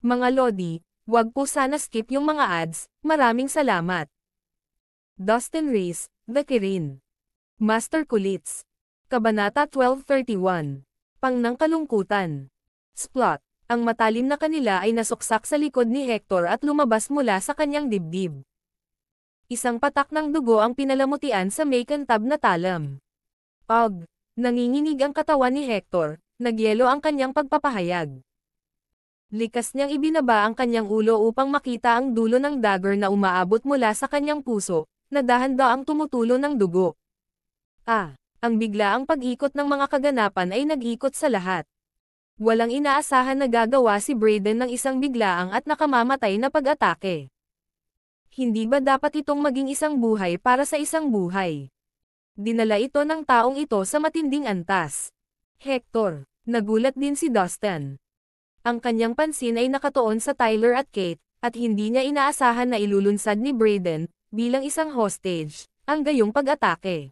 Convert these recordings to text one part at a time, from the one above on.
Mga Lodi, wag po sana skip yung mga ads, maraming salamat. Dustin Reese, The Kirin. Master Kulits. Kabanata 1231. Pang ng kalungkutan. Splot. Ang matalim na kanila ay nasuksak sa likod ni Hector at lumabas mula sa kanyang dibdib. Isang patak ng dugo ang pinalamutian sa tab na talam. Pag, nanginginig ang katawan ni Hector, nagyelo ang kanyang pagpapahayag. Likas niyang ibinaba ang kanyang ulo upang makita ang dulo ng dagger na umaabot mula sa kanyang puso, na dahanda ang tumutulo ng dugo. Ah, ang bigla ang pag-ikot ng mga kaganapan ay nag-ikot sa lahat. Walang inaasahan na gagawa si Brayden ng isang biglaang at nakamamatay na pag-atake. Hindi ba dapat itong maging isang buhay para sa isang buhay? Dinala ito ng taong ito sa matinding antas. Hector, nagulat din si Dustin. Ang kanyang pansin ay nakatuon sa Tyler at Kate, at hindi niya inaasahan na ilulunsad ni Brayden, bilang isang hostage, ang gayong pag-atake.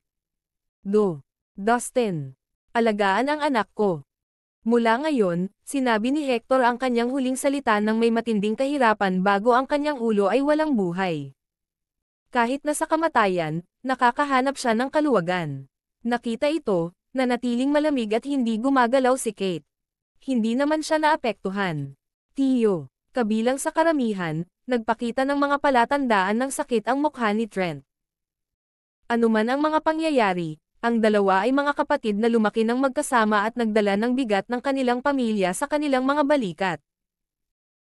Do. Dustin. Alagaan ang anak ko. Mula ngayon, sinabi ni Hector ang kanyang huling salita ng may matinding kahirapan bago ang kanyang ulo ay walang buhay. Kahit na sa kamatayan, nakakahanap siya ng kaluwagan. Nakita ito, na natiling malamig at hindi gumagalaw si Kate hindi naman siya naapektuhan. Tiyo, kabilang sa karamihan, nagpakita ng mga palatandaan ng sakit ang mukha ni Trent. Anuman ang mga pangyayari, ang dalawa ay mga kapatid na lumaki ng magkasama at nagdala ng bigat ng kanilang pamilya sa kanilang mga balikat.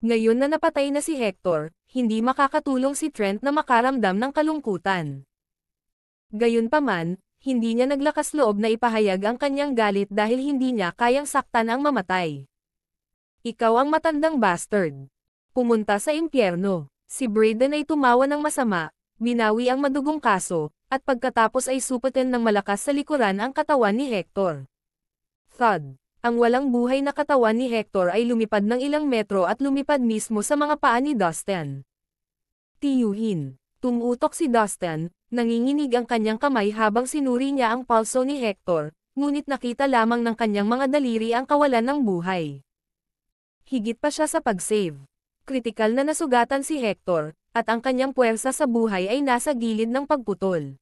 Ngayon na napatay na si Hector, hindi makakatulong si Trent na makaramdam ng kalungkutan. Gayunpaman, hindi niya naglakas loob na ipahayag ang kanyang galit dahil hindi niya kayang saktan ang mamatay. Ikaw ang matandang bastard. Pumunta sa impyerno. Si Braden ay tumawa ng masama, binawi ang madugong kaso, at pagkatapos ay supatin ng malakas sa likuran ang katawan ni Hector. Thud! Ang walang buhay na katawan ni Hector ay lumipad ng ilang metro at lumipad mismo sa mga paa ni Dustin. Tiyuhin! Tumutok si Dustin, Nanginginig ang kanyang kamay habang sinuri niya ang pulso ni Hector, ngunit nakita lamang ng kanyang mga daliri ang kawalan ng buhay. Higit pa siya sa pag-save. Kritikal na nasugatan si Hector, at ang kanyang puwersa sa buhay ay nasa gilid ng pagputol.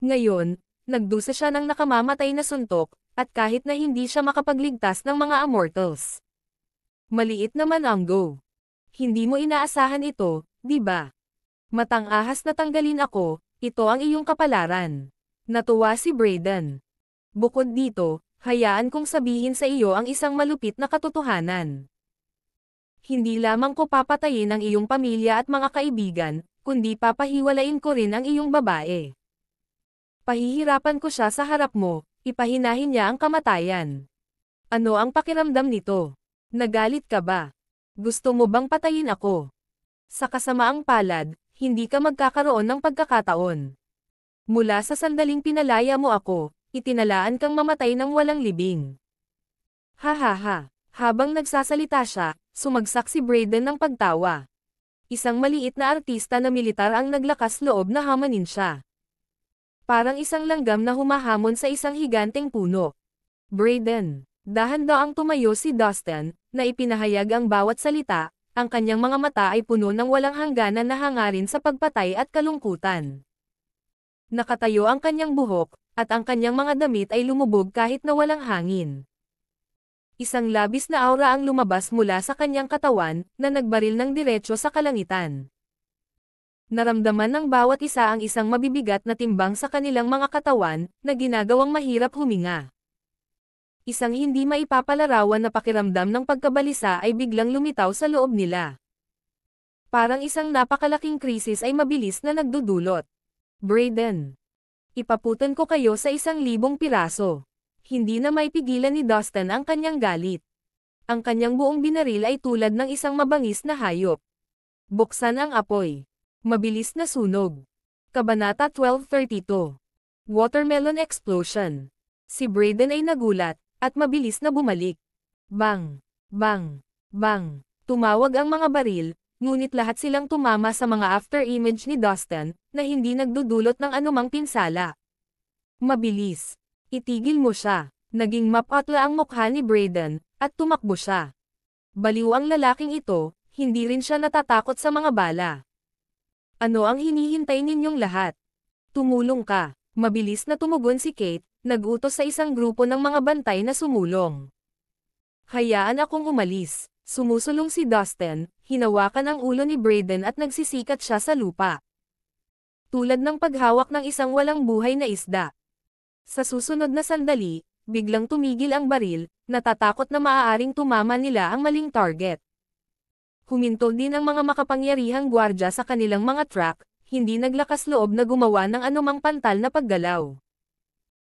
Ngayon, nagdusa siya ng nakamamatay na suntok, at kahit na hindi siya makapagligtas ng mga Immortals. Maliit naman ang go. Hindi mo inaasahan ito, di ba? Matangahas na tanggalin ako, ito ang iyong kapalaran. Natuwa si Brayden. Bukod dito, hayaan kong sabihin sa iyo ang isang malupit na katotohanan. Hindi lamang ko papatayin ang iyong pamilya at mga kaibigan, kundi papahiwalayin ko rin ang iyong babae. Pahihirapan ko siya sa harap mo, ipahinahin niya ang kamatayan. Ano ang pakiramdam nito? Nagalit ka ba? Gusto mo bang patayin ako? Sa kasamaang palad, hindi ka magkakaroon ng pagkakataon. Mula sa sandaling pinalaya mo ako, itinalaan kang mamatay ng walang libing. Hahaha, ha, ha. habang nagsasalita siya, sumagsak si Braden ng pagtawa. Isang maliit na artista na militar ang naglakas loob na hamanin siya. Parang isang langgam na humahamon sa isang higanteng puno. Braden, dahan daw ang tumayo si Dustin, na ipinahayag ang bawat salita, ang kanyang mga mata ay puno ng walang hangganan na hangarin sa pagpatay at kalungkutan. Nakatayo ang kanyang buhok, at ang kanyang mga damit ay lumubog kahit na walang hangin. Isang labis na aura ang lumabas mula sa kanyang katawan, na nagbaril ng diretsyo sa kalangitan. Naramdaman ng bawat isa ang isang mabibigat na timbang sa kanilang mga katawan, na ginagawang mahirap huminga isang hindi maipapalarawan na pakiramdam ng pagkabalisa ay biglang lumitaw sa loob nila. Parang isang napakalaking krisis ay mabilis na nagdudulot. Brayden. Ipaputan ko kayo sa isang libong piraso. Hindi na maipigilan ni Dustin ang kanyang galit. Ang kanyang buong binaril ay tulad ng isang mabangis na hayop. Buksan ang apoy. Mabilis na sunog. Kabanata 1232. Watermelon Explosion. Si Brayden ay nagulat, at mabilis na bumalik. Bang! Bang! Bang! Tumawag ang mga baril, ngunit lahat silang tumama sa mga after-image ni Dustin, na hindi nagdudulot ng anumang pinsala. Mabilis! Itigil mo siya. Naging mapatla ang mukha ni Brayden, at tumakbo siya. Baliw ang lalaking ito, hindi rin siya natatakot sa mga bala. Ano ang hinihintay ninyong lahat? Tumulong ka. Mabilis na tumugon si Kate, nagutos sa isang grupo ng mga bantay na sumulong. Hayaan akong umalis. Sumusulong si Dustin, hinawakan ang ulo ni Brayden at nagsisikat siya sa lupa. Tulad ng paghawak ng isang walang buhay na isda. Sa susunod na sandali, biglang tumigil ang baril, natatakot na maaaring tumama nila ang maling target. Huminto din ang mga makapangyarihang gwardya sa kanilang mga truck, hindi naglakas loob na gumawa ng anumang pantal na paggalaw.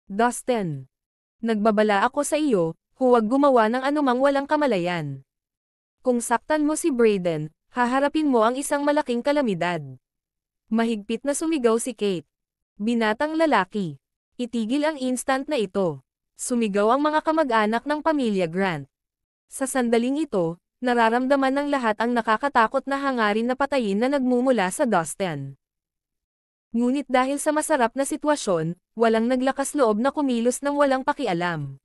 Dustin. Nagbabala ako sa iyo, huwag gumawa ng anumang walang kamalayan. Kung saktan mo si Brayden, haharapin mo ang isang malaking kalamidad. Mahigpit na sumigaw si Kate. Binatang lalaki. Itigil ang instant na ito. Sumigaw ang mga kamag-anak ng pamilya Grant. Sa sandaling ito, nararamdaman ng lahat ang nakakatakot na hangarin na patayin na nagmumula sa Dustin. Ngunit dahil sa masarap na sitwasyon, walang naglakas loob na kumilos ng walang pakialam.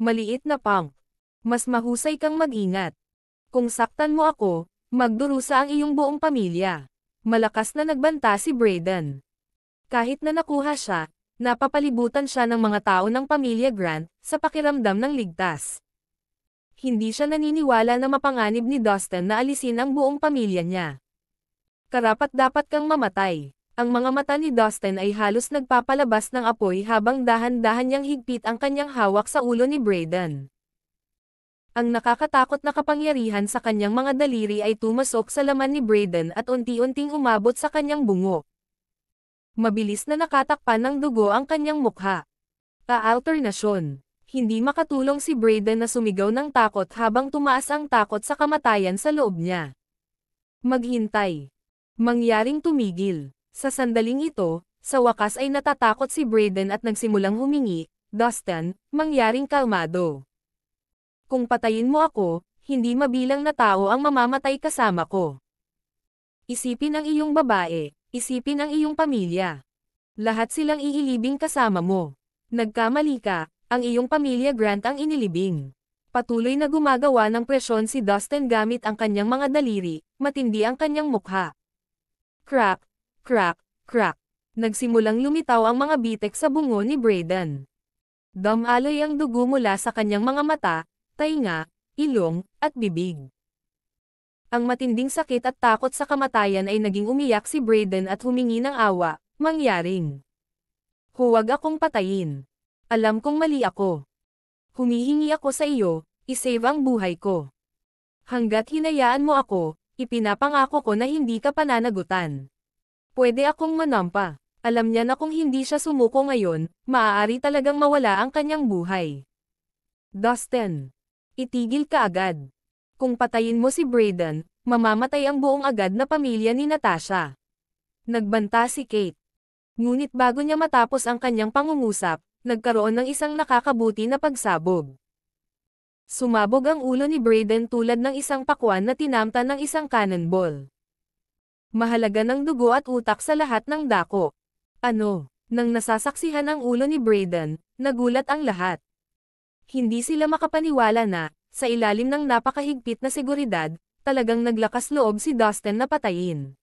Maliit na punk. Mas mahusay kang mag-ingat. Kung saktan mo ako, magdurusa ang iyong buong pamilya. Malakas na nagbanta si Braden. Kahit na nakuha siya, napapalibutan siya ng mga tao ng pamilya Grant sa pakiramdam ng ligtas. Hindi siya naniniwala na mapanganib ni Dustin na alisin ang buong pamilya niya. Karapat dapat kang mamatay. Ang mga mata ni Dustin ay halos nagpapalabas ng apoy habang dahan-dahan niyang higpit ang kanyang hawak sa ulo ni Brayden. Ang nakakatakot na kapangyarihan sa kanyang mga daliri ay tumasok sa laman ni Brayden at unti-unting umabot sa kanyang bungo. Mabilis na nakatakpan ng dugo ang kanyang mukha. Kaalternasyon. Hindi makatulong si Brayden na sumigaw ng takot habang tumaas ang takot sa kamatayan sa loob niya. Maghintay. Mangyaring tumigil. Sa sandaling ito, sa wakas ay natatakot si Braden at nagsimulang humingi, Dustin, mangyaring kalmado. Kung patayin mo ako, hindi mabilang na tao ang mamamatay kasama ko. Isipin ang iyong babae, isipin ang iyong pamilya. Lahat silang iilibing kasama mo. Nagkamali ka, ang iyong pamilya Grant ang inilibing. Patuloy na gumagawa ng presyon si Dustin gamit ang kanyang mga daliri, matindi ang kanyang mukha. Crap, Crack, crack. Nagsimulang lumitaw ang mga bitek sa bungo ni Brayden. Damaloy ang dugo mula sa kanyang mga mata, tainga, ilong, at bibig. Ang matinding sakit at takot sa kamatayan ay naging umiyak si Brayden at humingi ng awa, mangyaring. Huwag akong patayin. Alam kong mali ako. Humihingi ako sa iyo, isave ang buhay ko. Hanggat hinayaan mo ako, ipinapangako ko na hindi ka pananagutan. Pwede akong manampa. Alam niya na kung hindi siya sumuko ngayon, maaari talagang mawala ang kanyang buhay. Dustin. Itigil ka agad. Kung patayin mo si Braden, mamamatay ang buong agad na pamilya ni Natasha. Nagbanta si Kate. Ngunit bago niya matapos ang kanyang pangungusap, nagkaroon ng isang nakakabuti na pagsabog. Sumabog ang ulo ni Braden tulad ng isang pakwan na tinamta ng isang cannonball. Mahalaga ng dugo at utak sa lahat ng dako. Ano? Nang nasasaksihan ang ulo ni Brayden, nagulat ang lahat. Hindi sila makapaniwala na, sa ilalim ng napakahigpit na seguridad, talagang naglakas loob si Dustin na patayin.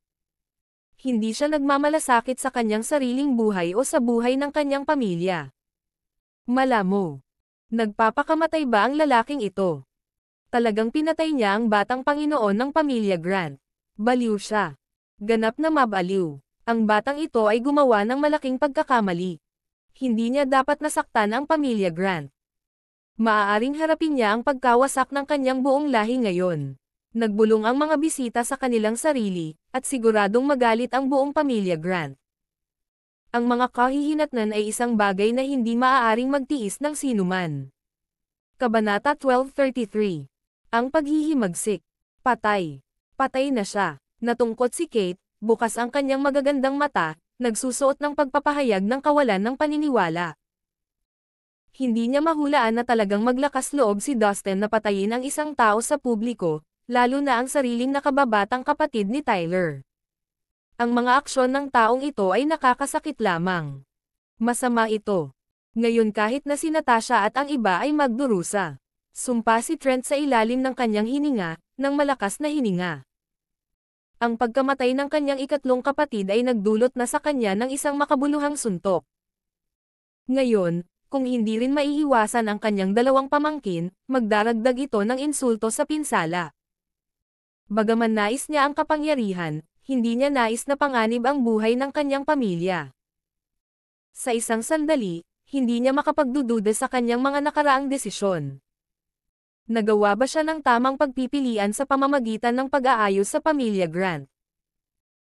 Hindi siya nagmamalasakit sa kanyang sariling buhay o sa buhay ng kanyang pamilya. Malamo. Nagpapakamatay ba ang lalaking ito? Talagang pinatay niya ang batang Panginoon ng pamilya Grant. Baliw siya. Ganap na mabaliw. Ang batang ito ay gumawa ng malaking pagkakamali. Hindi niya dapat nasaktan ang pamilya Grant. Maaaring harapin niya ang pagkawasak ng kanyang buong lahi ngayon. Nagbulong ang mga bisita sa kanilang sarili, at siguradong magalit ang buong pamilya Grant. Ang mga kahihinatnan ay isang bagay na hindi maaaring magtiis ng sinuman. Kabanata 1233 Ang paghihimagsik Patay Patay na siya Natungkot si Kate, bukas ang kanyang magagandang mata, nagsusuot ng pagpapahayag ng kawalan ng paniniwala. Hindi niya mahulaan na talagang maglakas loob si Dustin na patayin ang isang tao sa publiko, lalo na ang sariling nakababatang kapatid ni Tyler. Ang mga aksyon ng taong ito ay nakakasakit lamang. Masama ito. Ngayon kahit na si Natasha at ang iba ay magdurusa. Sumpa si Trent sa ilalim ng kanyang hininga, ng malakas na hininga. Ang pagkamatay ng kanyang ikatlong kapatid ay nagdulot na sa kanya ng isang makabuluhang suntok. Ngayon, kung hindi rin maiiwasan ang kanyang dalawang pamangkin, magdaragdag ito ng insulto sa pinsala. Bagaman nais niya ang kapangyarihan, hindi niya nais na panganib ang buhay ng kanyang pamilya. Sa isang sandali, hindi niya makapagdududa sa kanyang mga nakaraang desisyon nagawa ba siya ng tamang pagpipilian sa pamamagitan ng pag-aayos sa pamilya Grant?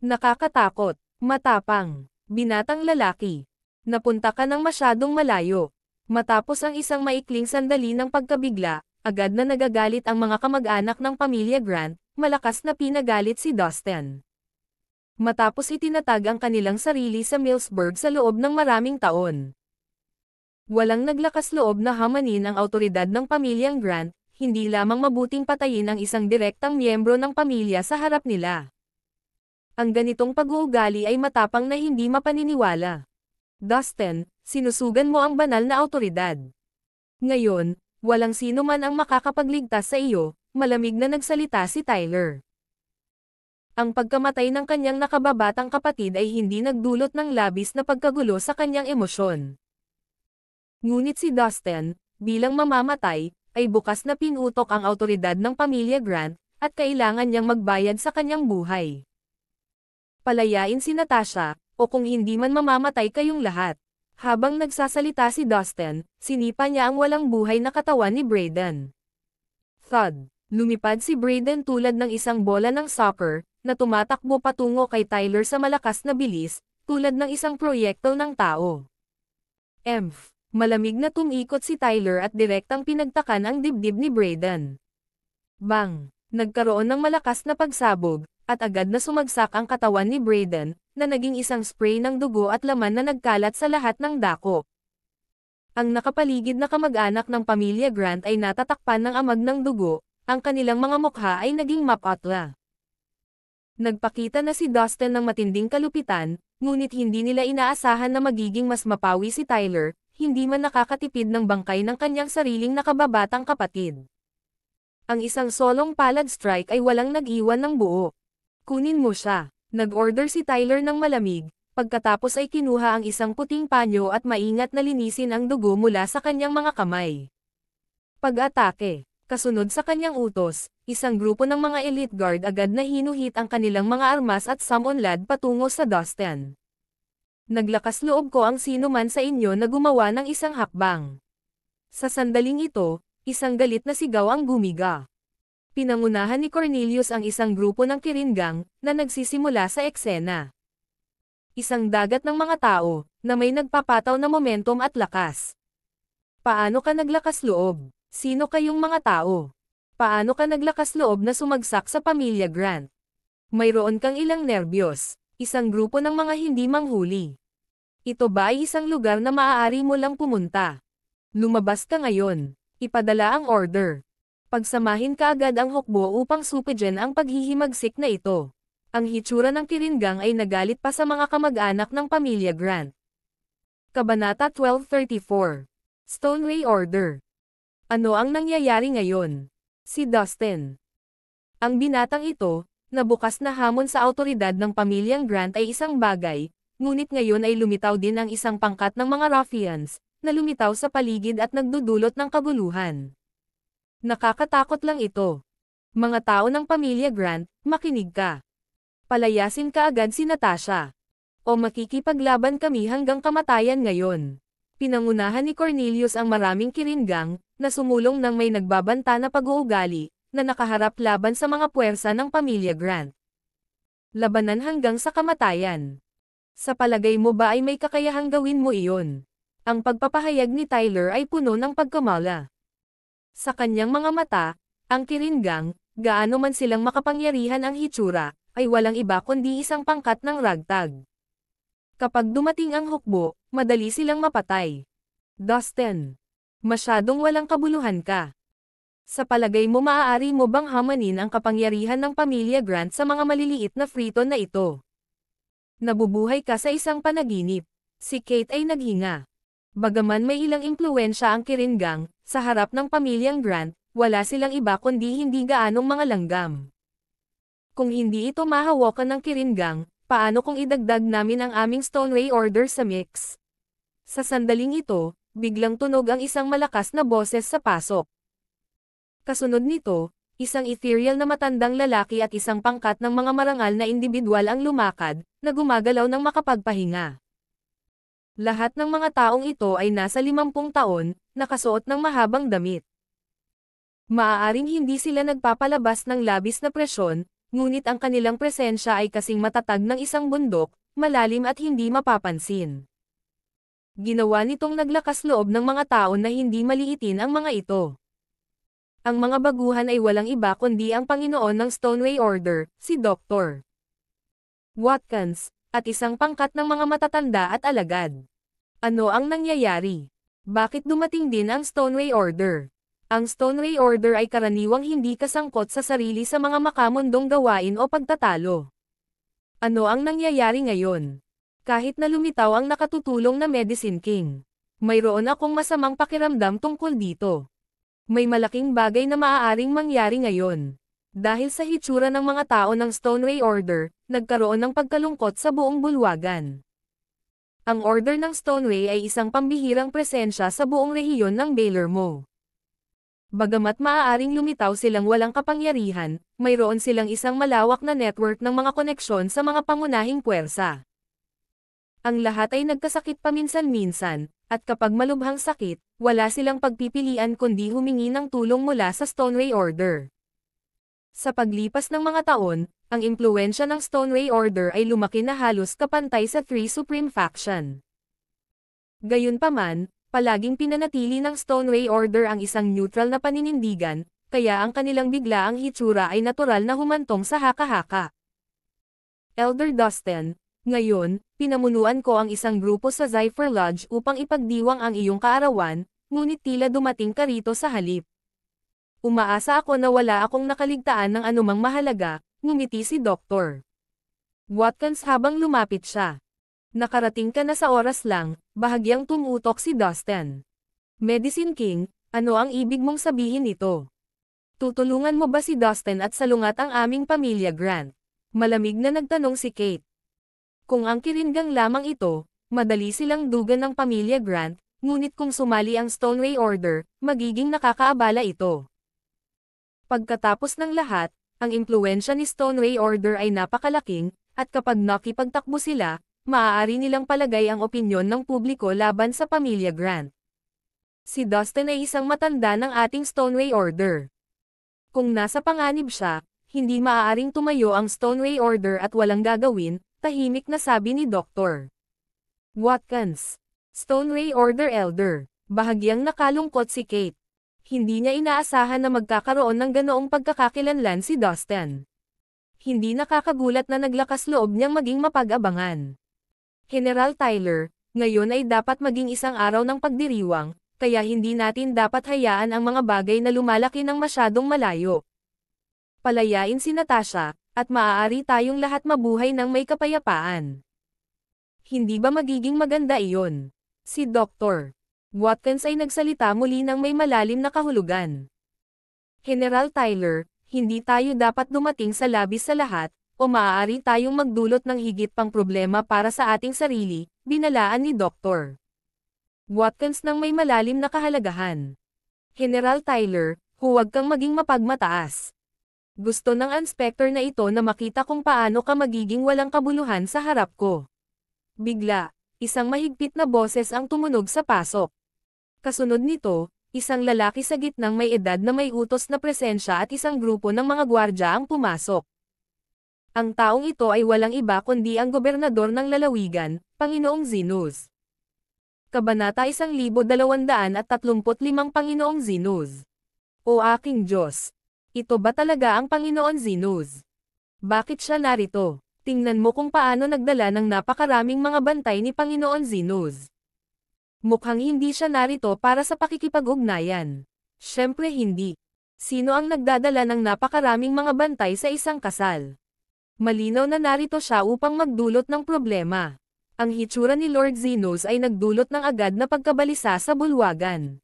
Nakakatakot, matapang, binatang lalaki. Napunta ka ng masyadong malayo. Matapos ang isang maikling sandali ng pagkabigla, agad na nagagalit ang mga kamag-anak ng pamilya Grant, malakas na pinagalit si Dustin. Matapos itinatag ang kanilang sarili sa Millsburg sa loob ng maraming taon. Walang naglakas loob na hamanin ang autoridad ng pamilyang Grant, hindi lamang mabuting patayin ang isang direktang miyembro ng pamilya sa harap nila. Ang ganitong pag-uugali ay matapang na hindi mapaniniwala. Dustin, sinusugan mo ang banal na autoridad. Ngayon, walang sino man ang makakapagligtas sa iyo, malamig na nagsalita si Tyler. Ang pagkamatay ng kanyang nakababatang kapatid ay hindi nagdulot ng labis na pagkagulo sa kanyang emosyon. Ngunit si Dustin, bilang mamamatay, ay bukas na pinutok ang autoridad ng pamilya Grant, at kailangan niyang magbayad sa kanyang buhay. Palayain si Natasha, o kung hindi man mamamatay kayong lahat. Habang nagsasalita si Dustin, sinipa niya ang walang buhay na katawan ni Brayden. Thud! Lumipad si Brayden tulad ng isang bola ng soccer, na tumatakbo patungo kay Tyler sa malakas na bilis, tulad ng isang proyektil ng tao. Emph! Malamig na tumikot si Tyler at direktang pinagtakan ang dibdib ni Braden. Bang! Nagkaroon ng malakas na pagsabog, at agad na sumagsak ang katawan ni Braden, na naging isang spray ng dugo at laman na nagkalat sa lahat ng dako. Ang nakapaligid na kamag-anak ng pamilya Grant ay natatakpan ng amag ng dugo, ang kanilang mga mukha ay naging mapatla. Nagpakita na si Dustin ng matinding kalupitan, ngunit hindi nila inaasahan na magiging mas mapawi si Tyler, hindi man nakakatipid ng bangkay ng kanyang sariling nakababatang kapatid. Ang isang solong palad strike ay walang nag-iwan ng buo. Kunin mo siya. Nag-order si Tyler ng malamig, pagkatapos ay kinuha ang isang puting panyo at maingat na linisin ang dugo mula sa kanyang mga kamay. Pag-atake, kasunod sa kanyang utos, isang grupo ng mga elite guard agad na hinuhit ang kanilang mga armas at samonlad patungo sa Dustin. Naglakas loob ko ang sino man sa inyo na gumawa ng isang hakbang. Sa sandaling ito, isang galit na sigaw ang gumiga. Pinangunahan ni Cornelius ang isang grupo ng kiringang na nagsisimula sa eksena. Isang dagat ng mga tao na may nagpapataw na momentum at lakas. Paano ka naglakas loob? Sino kayong mga tao? Paano ka naglakas loob na sumagsak sa pamilya Grant? Mayroon kang ilang nerbiyos, Isang grupo ng mga hindi manghuli. Ito ba ay isang lugar na maaari mo lang pumunta? Lumabas ka ngayon. Ipadala ang order. Pagsamahin ka agad ang hukbo upang supidyan ang paghihimagsik na ito. Ang hitsura ng kiringang ay nagalit pa sa mga kamag-anak ng pamilya Grant. Kabanata 1234 Stoneway Order Ano ang nangyayari ngayon? Si Dustin. Ang binatang ito, na bukas na hamon sa autoridad ng pamilyang Grant ay isang bagay, ngunit ngayon ay lumitaw din ang isang pangkat ng mga ruffians, na lumitaw sa paligid at nagdudulot ng kaguluhan. Nakakatakot lang ito. Mga tao ng pamilya Grant, makinig ka. Palayasin ka agad si Natasha. O makikipaglaban kami hanggang kamatayan ngayon. Pinangunahan ni Cornelius ang maraming kiringang, na sumulong ng may nagbabanta na pag-uugali, na nakaharap laban sa mga puwersa ng pamilya Grant. Labanan hanggang sa kamatayan. Sa palagay mo ba ay may kakayahang gawin mo iyon? Ang pagpapahayag ni Tyler ay puno ng pagkamala. Sa kanyang mga mata, ang kiringang, gaano man silang makapangyarihan ang hitsura, ay walang iba kundi isang pangkat ng ragtag. Kapag dumating ang hukbo, madali silang mapatay. Dustin. Masyadong walang kabuluhan ka. Sa palagay mo maaari mo bang hamanin ang kapangyarihan ng pamilya Grant sa mga maliliit na friton na ito? Nabubuhay ka sa isang panaginip. Si Kate ay naghinga. Bagaman may ilang impluensya ang kiringang, sa harap ng pamilyang Grant, wala silang iba kundi hindi gaanong mga langgam. Kung hindi ito mahawakan ng kiringang, paano kung idagdag namin ang aming Stoneway order sa mix? Sa sandaling ito, biglang tunog ang isang malakas na boses sa pasok. Kasunod nito, isang ethereal na matandang lalaki at isang pangkat ng mga marangal na individual ang lumakad, na gumagalaw ng makapagpahinga. Lahat ng mga taong ito ay nasa 50 taon, nakasuot ng mahabang damit. Maaaring hindi sila nagpapalabas ng labis na presyon, ngunit ang kanilang presensya ay kasing matatag ng isang bundok, malalim at hindi mapapansin. Ginawa nitong naglakas loob ng mga tao na hindi maliitin ang mga ito. Ang mga baguhan ay walang iba kundi ang Panginoon ng Stoneway Order, si Dr. Watkins, at isang pangkat ng mga matatanda at alagad. Ano ang nangyayari? Bakit dumating din ang Stoneway Order? Ang Stoneway Order ay karaniwang hindi kasangkot sa sarili sa mga makamundong gawain o pagtatalo. Ano ang nangyayari ngayon? Kahit na lumitaw ang nakatutulong na Medicine King, mayroon akong masamang pakiramdam tungkol dito. May malaking bagay na maaaring mangyari ngayon. Dahil sa hitsura ng mga tao ng Stoneray Order, nagkaroon ng pagkalungkot sa buong bulwagan. Ang Order ng Stoneray ay isang pambihirang presensya sa buong rehiyon ng Baylor Mo. Bagamat maaaring lumitaw silang walang kapangyarihan, mayroon silang isang malawak na network ng mga koneksyon sa mga pangunahing puwersa. Ang lahat ay nagkasakit paminsan-minsan, at kapag malubhang sakit, wala silang pagpipilian kundi humingi ng tulong mula sa Stoneway Order. Sa paglipas ng mga taon, ang impluensya ng Stoneway Order ay lumaki na halos kapantay sa Three Supreme Faction. Gayunpaman, palaging pinanatili ng Stoneway Order ang isang neutral na paninindigan, kaya ang kanilang biglaang hitsura ay natural na humantong sa haka-haka. Elder Dustin, ngayon, pinamunuan ko ang isang grupo sa Zypher Lodge upang ipagdiwang ang iyong kaarawan, ngunit tila dumating ka rito sa halip. Umaasa ako na wala akong nakaligtaan ng anumang mahalaga, ngumiti si Doktor. Watkins habang lumapit siya. Nakarating ka na sa oras lang, bahagyang tumutok si Dustin. Medicine King, ano ang ibig mong sabihin nito? Tutulungan mo ba si Dustin at salungat ang aming pamilya Grant? Malamig na nagtanong si Kate. Kung ang kiringang lamang ito, madali silang dugan ng pamilya Grant, ngunit kung sumali ang Stoneway Order, magiging nakakaabala ito. Pagkatapos ng lahat, ang impluensya ni Stoneway Order ay napakalaking, at kapag nakipagtakbo sila, maaari nilang palagay ang opinyon ng publiko laban sa pamilya Grant. Si Dustin ay isang matanda ng ating Stoneway Order. Kung nasa panganib siya, hindi maaaring tumayo ang Stoneway Order at walang gagawin, tahimik na sabi ni Dr. Watkins. Stoneway Order Elder, bahagyang nakalungkot si Kate. Hindi niya inaasahan na magkakaroon ng ganoong pagkakakilanlan si Dustin. Hindi nakakagulat na naglakas loob niyang maging mapag-abangan. General Tyler, ngayon ay dapat maging isang araw ng pagdiriwang, kaya hindi natin dapat hayaan ang mga bagay na lumalaki ng masyadong malayo. Palayain si Natasha, at maaari tayong lahat mabuhay ng may kapayapaan. Hindi ba magiging maganda iyon? Si Dr. Watkins ay nagsalita muli ng may malalim na kahulugan. General Tyler, hindi tayo dapat dumating sa labis sa lahat, o maaari tayong magdulot ng higit pang problema para sa ating sarili, binalaan ni Dr. Watkins ng may malalim na kahalagahan. General Tyler, huwag kang maging mapagmataas. Gusto ng inspector na ito na makita kung paano ka magiging walang kabuluhan sa harap ko. Bigla, isang mahigpit na boses ang tumunog sa pasok. Kasunod nito, isang lalaki sa gitnang may edad na may utos na presensya at isang grupo ng mga gwardya ang pumasok. Ang taong ito ay walang iba kundi ang gobernador ng lalawigan, Panginoong Zinus. Kabanata 1235 Panginoong Zinus. O aking Diyos, ito ba talaga ang Panginoon Zinus? Bakit siya narito? Tingnan mo kung paano nagdala ng napakaraming mga bantay ni Panginoon Zinus. Mukhang hindi siya narito para sa pakikipag-ugnayan. Siyempre hindi. Sino ang nagdadala ng napakaraming mga bantay sa isang kasal? Malinaw na narito siya upang magdulot ng problema. Ang hitsura ni Lord Zenos ay nagdulot ng agad na pagkabalisa sa bulwagan.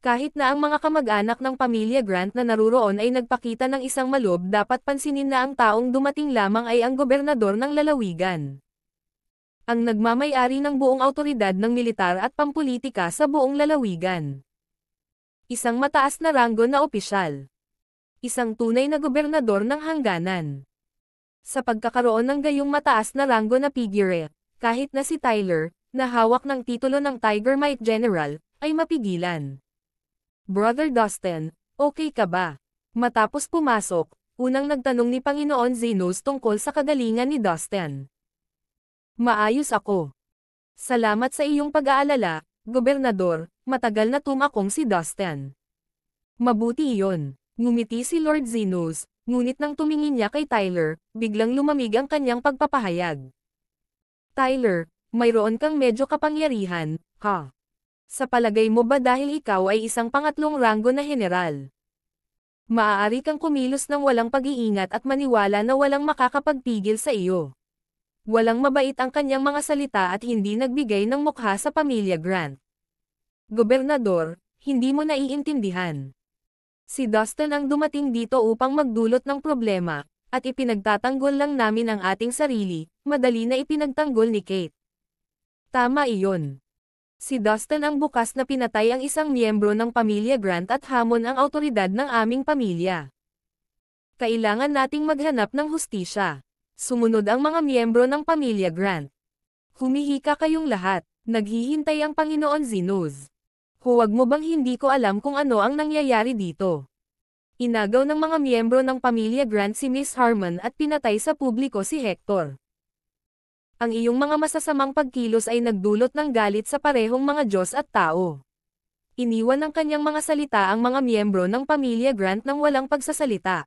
Kahit na ang mga kamag-anak ng pamilya Grant na naruroon ay nagpakita ng isang malob dapat pansinin na ang taong dumating lamang ay ang gobernador ng lalawigan. Ang nagmamayari ng buong autoridad ng militar at pampulitika sa buong lalawigan. Isang mataas na ranggo na opisyal. Isang tunay na gobernador ng hangganan. Sa pagkakaroon ng gayong mataas na ranggo na figure, kahit na si Tyler, na hawak ng titulo ng Tiger Mike General, ay mapigilan. Brother Dustin, okay ka ba? Matapos pumasok, unang nagtanong ni Panginoon Zenos tungkol sa kagalingan ni Dustin. Maayos ako. Salamat sa iyong pag-aalala, Gobernador, matagal na tumakong si Dustin. Mabuti iyon. Ngumiti si Lord Zenos, ngunit nang tumingin niya kay Tyler, biglang lumamig ang kanyang pagpapahayag. Tyler, mayroon kang medyo kapangyarihan, ha? Sa palagay mo ba dahil ikaw ay isang pangatlong ranggo na general? Maaari kang kumilos ng walang pag-iingat at maniwala na walang makakapagpigil sa iyo. Walang mabait ang kanyang mga salita at hindi nagbigay ng mukha sa pamilya Grant. Gobernador, hindi mo naiintindihan. Si Dustin ang dumating dito upang magdulot ng problema, at ipinagtatanggol lang namin ang ating sarili, madali na ipinagtanggol ni Kate. Tama iyon. Si Dustin ang bukas na pinatay ang isang miyembro ng pamilya Grant at hamon ang autoridad ng aming pamilya. Kailangan nating maghanap ng hustisya. Sumunod ang mga miyembro ng pamilya Grant. Humihika kayong lahat, naghihintay ang Panginoon Zinuz. Huwag mo bang hindi ko alam kung ano ang nangyayari dito. Inagaw ng mga miyembro ng pamilya Grant si Miss Harmon at pinatay sa publiko si Hector ang iyong mga masasamang pagkilos ay nagdulot ng galit sa parehong mga Diyos at tao. Iniwan ng kanyang mga salita ang mga miyembro ng pamilya Grant ng walang pagsasalita.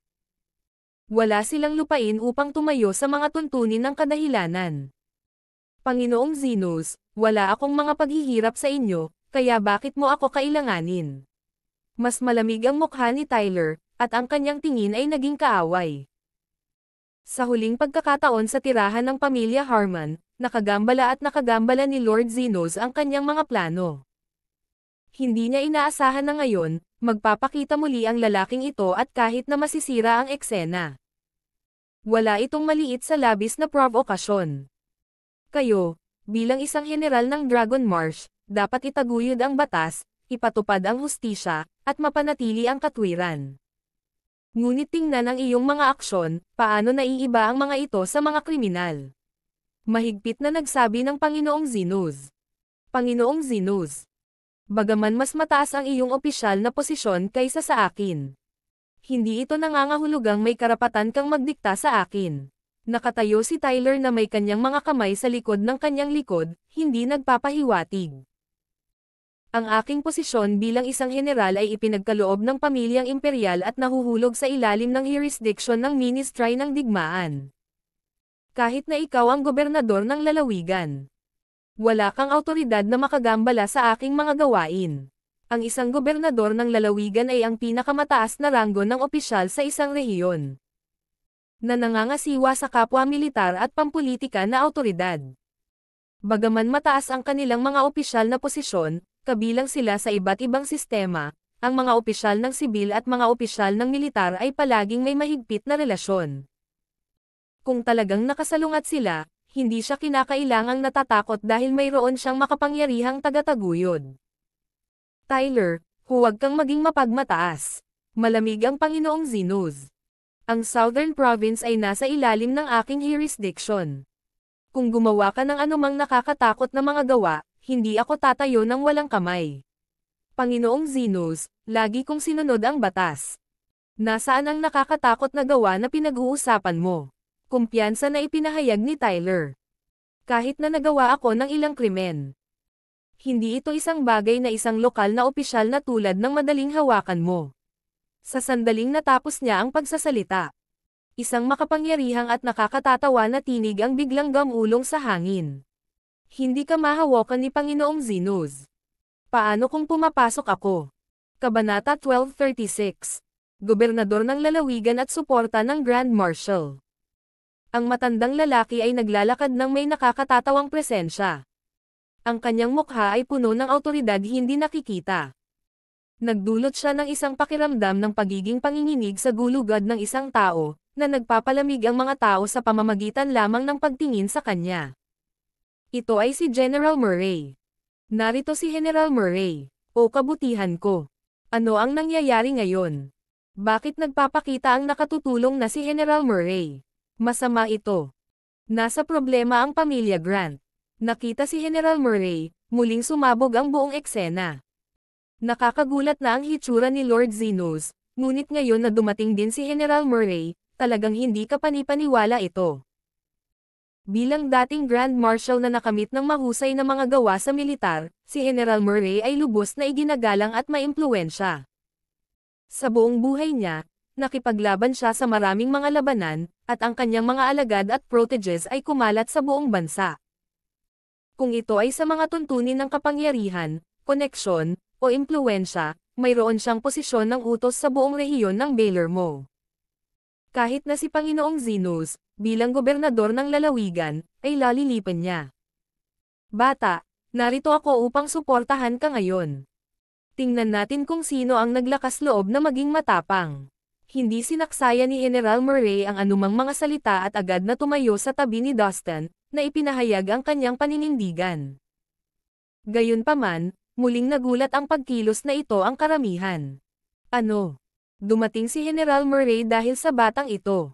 Wala silang lupain upang tumayo sa mga tuntunin ng kadahilanan. Panginoong Zenos, wala akong mga paghihirap sa inyo, kaya bakit mo ako kailanganin? Mas malamig ang mukha ni Tyler, at ang kanyang tingin ay naging kaaway. Sa huling pagkakataon sa tirahan ng pamilya Harmon, nakagambala at nakagambala ni Lord Zenos ang kanyang mga plano. Hindi niya inaasahan na ngayon, magpapakita muli ang lalaking ito at kahit na masisira ang eksena. Wala itong maliit sa labis na provokasyon. Kayo, bilang isang general ng Dragon Marsh, dapat itaguyod ang batas, ipatupad ang hustisya, at mapanatili ang katwiran. Ngunit tingnan ang iyong mga aksyon, paano naiiba ang mga ito sa mga kriminal. Mahigpit na nagsabi ng Panginoong Zinuz. Panginoong Zinuz. Bagaman mas mataas ang iyong opisyal na posisyon kaysa sa akin. Hindi ito nangangahulugang may karapatan kang magdikta sa akin. Nakatayo si Tyler na may kanyang mga kamay sa likod ng kanyang likod, hindi nagpapahiwatig. Ang aking posisyon bilang isang general ay ipinagkaloob ng pamilyang imperial at nahuhulog sa ilalim ng jurisdiction ng Ministry ng Digmaan. Kahit na ikaw ang gobernador ng lalawigan. Wala kang autoridad na makagambala sa aking mga gawain. Ang isang gobernador ng lalawigan ay ang pinakamataas na ranggo ng opisyal sa isang rehiyon. Na nangangasiwa sa kapwa militar at pampulitika na autoridad. Bagaman mataas ang kanilang mga opisyal na posisyon, kabilang sila sa iba't ibang sistema, ang mga opisyal ng sibil at mga opisyal ng militar ay palaging may mahigpit na relasyon. Kung talagang nakasalungat sila, hindi siya kinakailangang natatakot dahil mayroon siyang makapangyarihang tagataguyod. Tyler, huwag kang maging mapagmataas. Malamig ang Panginoong Zinuz. Ang Southern Province ay nasa ilalim ng aking jurisdiction. Kung gumawa ka ng anumang nakakatakot na mga gawa, hindi ako tatayo ng walang kamay. Panginoong Zenos, lagi kong sinunod ang batas. Nasaan ang nakakatakot na gawa na pinag-uusapan mo? Kumpiyansa na ipinahayag ni Tyler. Kahit na nagawa ako ng ilang krimen. Hindi ito isang bagay na isang lokal na opisyal na tulad ng madaling hawakan mo. Sa sandaling natapos niya ang pagsasalita. Isang makapangyarihang at nakakatatawa na tinig ang biglang gamulong sa hangin hindi ka mahawakan ni Panginoong Zinus. Paano kung pumapasok ako? Kabanata 1236 Gobernador ng lalawigan at suporta ng Grand Marshal. Ang matandang lalaki ay naglalakad ng may nakakatatawang presensya. Ang kanyang mukha ay puno ng autoridad hindi nakikita. Nagdulot siya ng isang pakiramdam ng pagiging panginginig sa gulugad ng isang tao, na nagpapalamig ang mga tao sa pamamagitan lamang ng pagtingin sa kanya. Ito ay si General Murray. Narito si General Murray. O kabutihan ko. Ano ang nangyayari ngayon? Bakit nagpapakita ang nakatutulong na si General Murray? Masama ito. Nasa problema ang pamilya Grant. Nakita si General Murray, muling sumabog ang buong eksena. Nakakagulat na ang hitsura ni Lord Zenos, ngunit ngayon na dumating din si General Murray, talagang hindi ka panipaniwala ito. Bilang dating Grand Marshal na nakamit ng mahusay na mga gawa sa militar, si General Murray ay lubos na iginagalang at maimpluwensya. Sa buong buhay niya, nakipaglaban siya sa maraming mga labanan, at ang kanyang mga alagad at proteges ay kumalat sa buong bansa. Kung ito ay sa mga tuntunin ng kapangyarihan, koneksyon, o impluensya, mayroon siyang posisyon ng utos sa buong rehiyon ng Baylor Mo. Kahit na si Panginoong Zinus, bilang gobernador ng lalawigan, ay lalilipan niya. Bata, narito ako upang suportahan ka ngayon. Tingnan natin kung sino ang naglakas loob na maging matapang. Hindi sinaksaya ni General Murray ang anumang mga salita at agad na tumayo sa tabi ni Dustin, na ipinahayag ang kanyang paninindigan. Gayunpaman, muling nagulat ang pagkilos na ito ang karamihan. Ano? Dumating si General Murray dahil sa batang ito.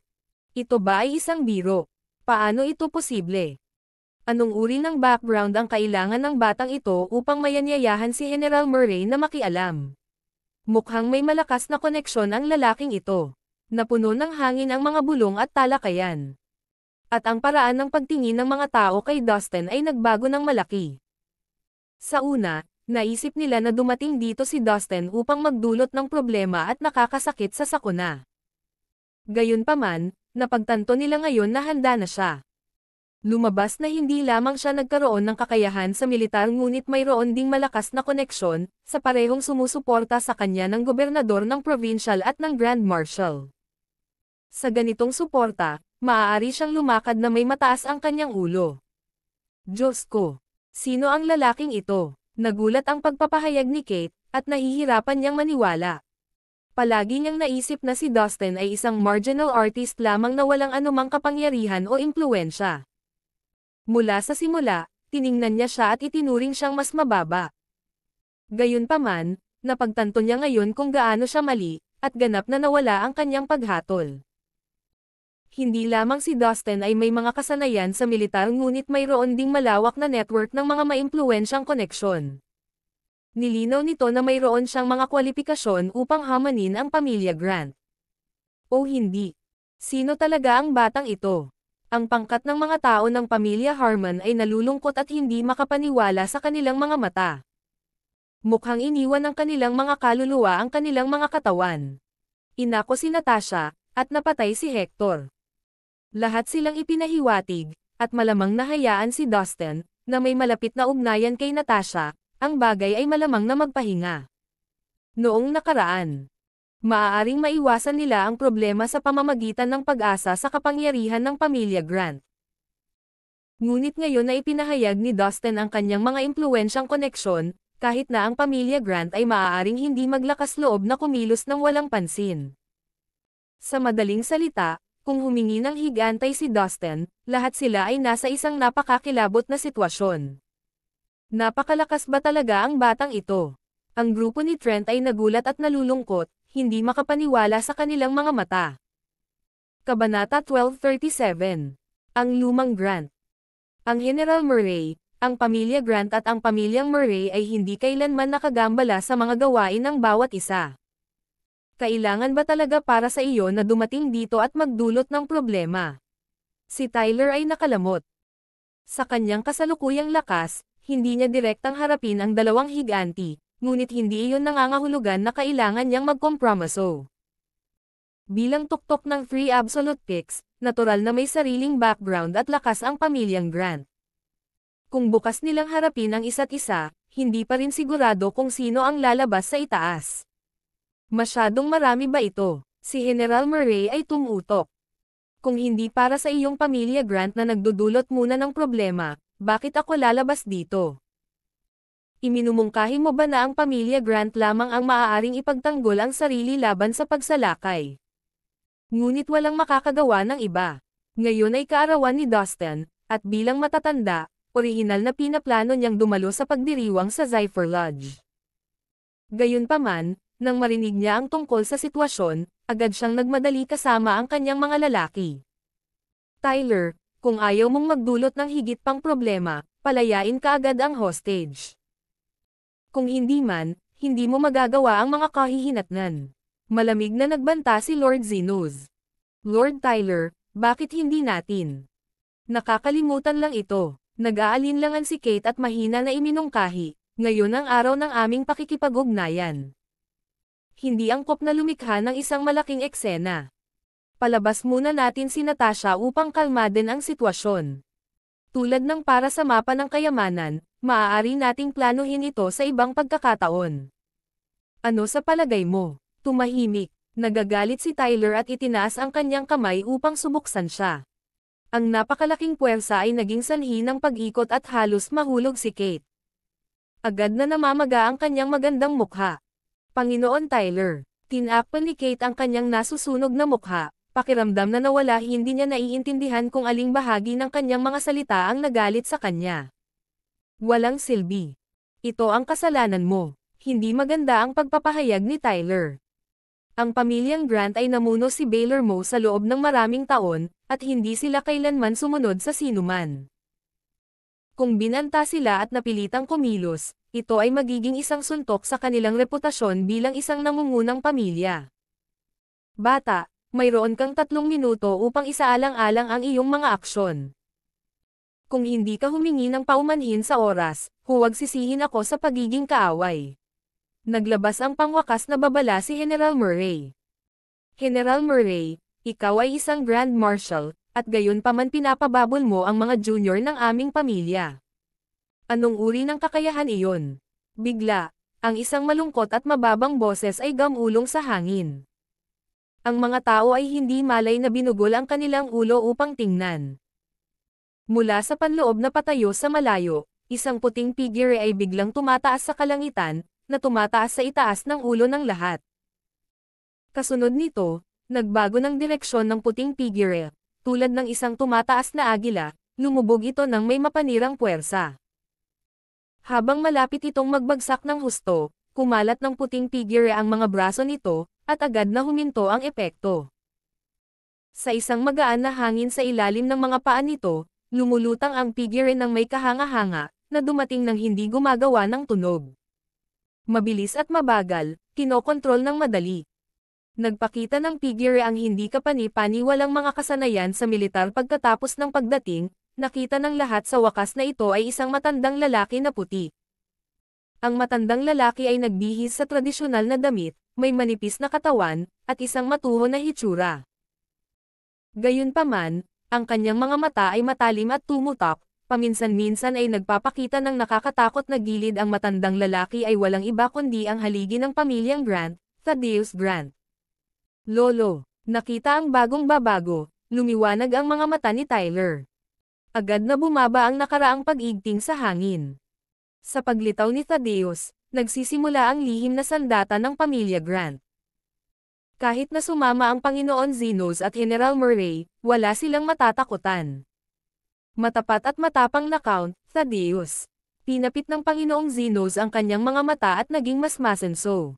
Ito ba ay isang biro? Paano ito posible? Anong uri ng background ang kailangan ng batang ito upang mayanyayahan si General Murray na makialam? Mukhang may malakas na koneksyon ang lalaking ito. Napuno ng hangin ang mga bulong at talakayan. At ang paraan ng pagtingin ng mga tao kay Dustin ay nagbago ng malaki. Sa una, naisip nila na dumating dito si Dustin upang magdulot ng problema at nakakasakit sa sakuna. Gayunpaman, napagtanto nila ngayon na handa na siya. Lumabas na hindi lamang siya nagkaroon ng kakayahan sa militar ngunit mayroon ding malakas na koneksyon sa parehong sumusuporta sa kanya ng gobernador ng provincial at ng grand marshal. Sa ganitong suporta, maaari siyang lumakad na may mataas ang kanyang ulo. Diyos ko! Sino ang lalaking ito? Nagulat ang pagpapahayag ni Kate, at nahihirapan niyang maniwala palagi niyang naisip na si Dustin ay isang marginal artist lamang na walang anumang kapangyarihan o impluensya. Mula sa simula, tiningnan niya siya at itinuring siyang mas mababa. Gayunpaman, napagtanto niya ngayon kung gaano siya mali, at ganap na nawala ang kanyang paghatol. Hindi lamang si Dustin ay may mga kasanayan sa militar ngunit mayroon ding malawak na network ng mga maimpluwensyang koneksyon. Nilinaw nito na mayroon siyang mga kwalipikasyon upang hamanin ang pamilya Grant. O hindi. Sino talaga ang batang ito? Ang pangkat ng mga tao ng pamilya Harmon ay nalulungkot at hindi makapaniwala sa kanilang mga mata. Mukhang iniwan ng kanilang mga kaluluwa ang kanilang mga katawan. Inako si Natasha, at napatay si Hector. Lahat silang ipinahiwatig, at malamang nahayaan si Dustin, na may malapit na ugnayan kay Natasha, ang bagay ay malamang na magpahinga. Noong nakaraan, maaaring maiwasan nila ang problema sa pamamagitan ng pag-asa sa kapangyarihan ng pamilya Grant. Ngunit ngayon ay ipinahayag ni Dustin ang kanyang mga impluensyang koneksyon, kahit na ang pamilya Grant ay maaaring hindi maglakas loob na kumilos ng walang pansin. Sa madaling salita, kung humingi ng higantay si Dustin, lahat sila ay nasa isang napakakilabot na sitwasyon. Napakalakas ba talaga ang batang ito? Ang grupo ni Trent ay nagulat at nalulungkot, hindi makapaniwala sa kanilang mga mata. Kabanata 1237 Ang Lumang Grant Ang General Murray, ang pamilya Grant at ang pamilyang Murray ay hindi kailanman nakagambala sa mga gawain ng bawat isa. Kailangan ba talaga para sa iyo na dumating dito at magdulot ng problema? Si Tyler ay nakalamot. Sa kanyang kasalukuyang lakas, hindi niya direktang harapin ang dalawang higanti, ngunit hindi iyon nangangahulugan na kailangan niyang magkompromiso. Bilang tuktok ng three absolute picks, natural na may sariling background at lakas ang pamilyang Grant. Kung bukas nilang harapin ang isa't isa, hindi pa rin sigurado kung sino ang lalabas sa itaas. Masyadong marami ba ito? Si General Murray ay tumutok. Kung hindi para sa iyong pamilya Grant na nagdudulot muna ng problema, bakit ako lalabas dito? Iminumungkahi mo ba na ang pamilya Grant lamang ang maaaring ipagtanggol ang sarili laban sa pagsalakay? Ngunit walang makakagawa ng iba. Ngayon ay kaarawan ni Dustin, at bilang matatanda, orihinal na pinaplano niyang dumalo sa pagdiriwang sa Zypher Lodge. Gayunpaman, nang marinig niya ang tungkol sa sitwasyon, agad siyang nagmadali kasama ang kanyang mga lalaki. Tyler, kung ayaw mong magdulot ng higit pang problema, palayain ka agad ang hostage. Kung hindi man, hindi mo magagawa ang mga kahihinatnan. Malamig na nagbanta si Lord Zinus. Lord Tyler, bakit hindi natin? Nakakalimutan lang ito. Nag-aalinlangan si Kate at mahina na iminungkahi, ngayon ang araw ng aming pakikipag-ugnayan. Hindi angkop na lumikha ng isang malaking eksena palabas muna natin si Natasha upang kalmadin ang sitwasyon. Tulad ng para sa mapa ng kayamanan, maaari nating planuhin ito sa ibang pagkakataon. Ano sa palagay mo? Tumahimik, nagagalit si Tyler at itinaas ang kanyang kamay upang subuksan siya. Ang napakalaking puwersa ay naging sanhi ng pag-ikot at halos mahulog si Kate. Agad na namamaga ang kanyang magandang mukha. Panginoon Tyler, tinakpan ni Kate ang kanyang nasusunog na mukha, pakiramdam na nawala hindi niya naiintindihan kung aling bahagi ng kanyang mga salita ang nagalit sa kanya. Walang silbi. Ito ang kasalanan mo. Hindi maganda ang pagpapahayag ni Tyler. Ang pamilyang Grant ay namuno si Baylor Moe sa loob ng maraming taon, at hindi sila kailanman sumunod sa sinuman. Kung binanta sila at napilitang kumilos, ito ay magiging isang suntok sa kanilang reputasyon bilang isang nangungunang pamilya. Bata, mayroon kang tatlong minuto upang isaalang-alang ang iyong mga aksyon. Kung hindi ka humingi ng paumanhin sa oras, huwag sisihin ako sa pagiging kaaway. Naglabas ang pangwakas na babala si General Murray. General Murray, ikaw ay isang Grand Marshal, at gayon pa man pinapababol mo ang mga junior ng aming pamilya. Anong uri ng kakayahan iyon? Bigla, ang isang malungkot at mababang boses ay gamulong sa hangin ang mga tao ay hindi malay na binugol ang kanilang ulo upang tingnan. Mula sa panloob na patayo sa malayo, isang puting figure ay biglang tumataas sa kalangitan, na tumataas sa itaas ng ulo ng lahat. Kasunod nito, nagbago ng direksyon ng puting figure, tulad ng isang tumataas na agila, lumubog ito ng may mapanirang puwersa. Habang malapit itong magbagsak ng husto, kumalat ng puting figure ang mga braso nito, at agad na huminto ang epekto. Sa isang magaan na hangin sa ilalim ng mga paa nito, lumulutang ang figure ng may kahanga-hanga, na dumating ng hindi gumagawa ng tunog. Mabilis at mabagal, kinokontrol ng madali. Nagpakita ng figure ang hindi kapani-paniwalang mga kasanayan sa militar pagkatapos ng pagdating, nakita ng lahat sa wakas na ito ay isang matandang lalaki na puti. Ang matandang lalaki ay nagbihis sa tradisyonal na damit, may manipis na katawan, at isang matuho na hitsura. Gayunpaman, ang kanyang mga mata ay matalim at tumutok, paminsan-minsan ay nagpapakita ng nakakatakot na gilid ang matandang lalaki ay walang iba kundi ang haligi ng pamilyang Grant, Thaddeus Grant. Lolo, nakita ang bagong babago, lumiwanag ang mga mata ni Tyler. Agad na bumaba ang nakaraang pag-igting sa hangin. Sa paglitaw ni Thaddeus, nagsisimula ang lihim na sandata ng pamilya Grant. Kahit na sumama ang Panginoon Zenos at General Murray, wala silang matatakutan. Matapat at matapang na Count, Thaddeus. Pinapit ng Panginoong Zenos ang kanyang mga mata at naging mas masenso.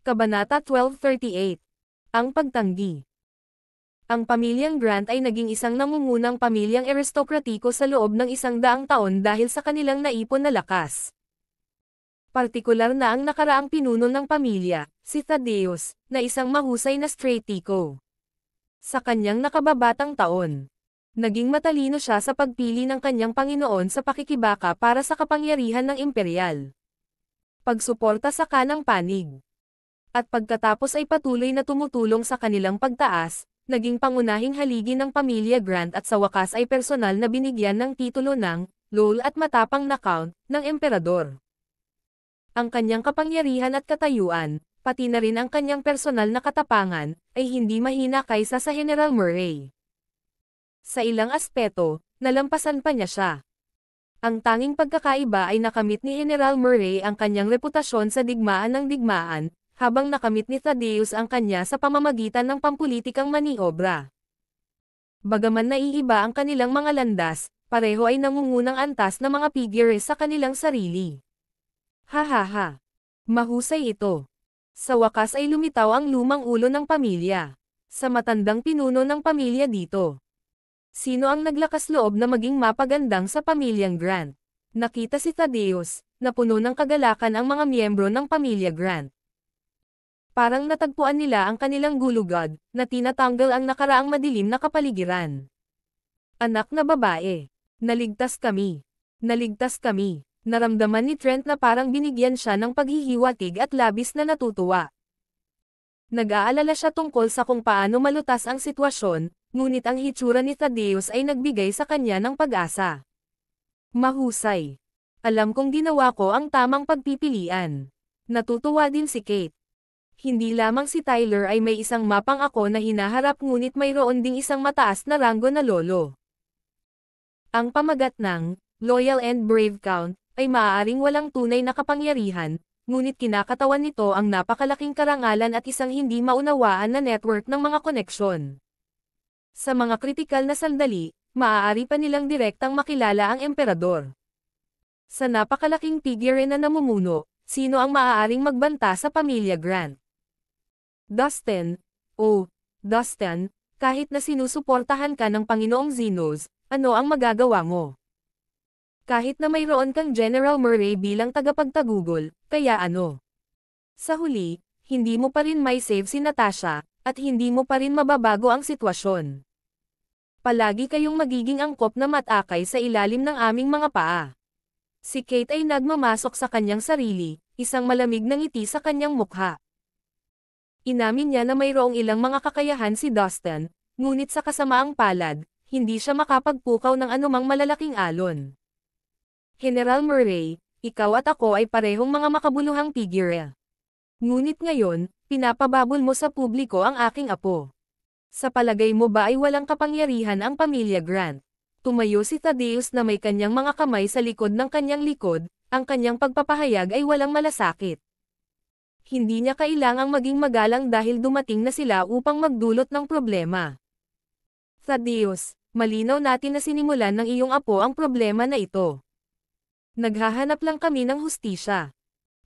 Kabanata 1238 Ang Pagtanggi Ang pamilyang Grant ay naging isang nangungunang pamilyang aristokratiko sa loob ng isang daang taon dahil sa kanilang naipon na lakas partikular na ang nakaraang pinuno ng pamilya, si Thaddeus, na isang mahusay na stratego. Sa kanyang nakababatang taon, naging matalino siya sa pagpili ng kanyang Panginoon sa pakikibaka para sa kapangyarihan ng imperial. Pagsuporta sa kanang panig. At pagkatapos ay patuloy na tumutulong sa kanilang pagtaas, naging pangunahing haligi ng pamilya Grant at sa wakas ay personal na binigyan ng titulo ng Lowell at matapang na count ng emperador ang kanyang kapangyarihan at katayuan, pati na rin ang kanyang personal na katapangan, ay hindi mahina kaysa sa General Murray. Sa ilang aspeto, nalampasan pa niya siya. Ang tanging pagkakaiba ay nakamit ni General Murray ang kanyang reputasyon sa digmaan ng digmaan, habang nakamit ni Thaddeus ang kanya sa pamamagitan ng pampulitikang maniobra. Bagaman naiiba ang kanilang mga landas, pareho ay nangungunang antas na mga figure sa kanilang sarili. Hahaha. Mahusay ito. Sa wakas ay lumitaw ang lumang ulo ng pamilya. Sa matandang pinuno ng pamilya dito. Sino ang naglakas loob na maging mapagandang sa pamilyang Grant? Nakita si Thaddeus, na puno ng kagalakan ang mga miyembro ng pamilya Grant. Parang natagpuan nila ang kanilang gulugod, na tinatanggal ang nakaraang madilim na kapaligiran. Anak na babae, naligtas kami. Naligtas kami. Naramdaman ni Trent na parang binigyan siya ng paghihiwatig at labis na natutuwa. Nag-aalala siya tungkol sa kung paano malutas ang sitwasyon, ngunit ang hitsura ni Thaddeus ay nagbigay sa kanya ng pag-asa. Mahusay. Alam kong ginawa ko ang tamang pagpipilian. Natutuwa din si Kate hindi lamang si Tyler ay may isang mapang ako na hinaharap ngunit mayroon ding isang mataas na ranggo na lolo. Ang pamagat ng Loyal and Brave Count ay maaaring walang tunay na kapangyarihan, ngunit kinakatawan nito ang napakalaking karangalan at isang hindi maunawaan na network ng mga koneksyon. Sa mga kritikal na sandali, maaari pa nilang direktang makilala ang emperador. Sa napakalaking figure na namumuno, sino ang maaaring magbanta sa pamilya Grant? Dustin, oh, Dustin, kahit na sinusuportahan ka ng Panginoong Zinos, ano ang magagawa mo? kahit na mayroon kang General Murray bilang tagapagtagugol, kaya ano? Sa huli, hindi mo pa rin may save si Natasha, at hindi mo pa rin mababago ang sitwasyon. Palagi kayong magiging angkop na matakay sa ilalim ng aming mga paa. Si Kate ay nagmamasok sa kanyang sarili, isang malamig na ngiti sa kanyang mukha. Inamin niya na mayroong ilang mga kakayahan si Dustin, ngunit sa kasamaang palad, hindi siya makapagpukaw ng anumang malalaking alon. General Murray, ikaw at ako ay parehong mga makabuluhang figure. Ngunit ngayon, pinapababol mo sa publiko ang aking apo. Sa palagay mo ba ay walang kapangyarihan ang pamilya Grant? Tumayo si Thaddeus na may kanyang mga kamay sa likod ng kanyang likod, ang kanyang pagpapahayag ay walang malasakit. Hindi niya kailangang maging magalang dahil dumating na sila upang magdulot ng problema. Thaddeus, malinaw natin na sinimulan ng iyong apo ang problema na ito. Naghahanap lang kami ng hustisya.